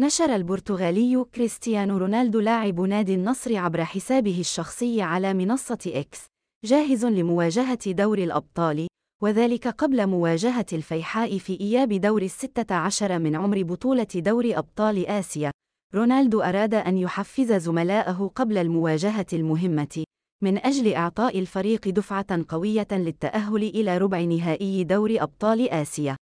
نشر البرتغالي كريستيانو رونالدو لاعب نادي النصر عبر حسابه الشخصي على منصة إكس جاهز لمواجهة دور الأبطال وذلك قبل مواجهة الفيحاء في إياب دور الستة عشر من عمر بطولة دور أبطال آسيا رونالدو أراد أن يحفز زملائه قبل المواجهة المهمة من أجل إعطاء الفريق دفعة قوية للتأهل إلى ربع نهائي دور أبطال آسيا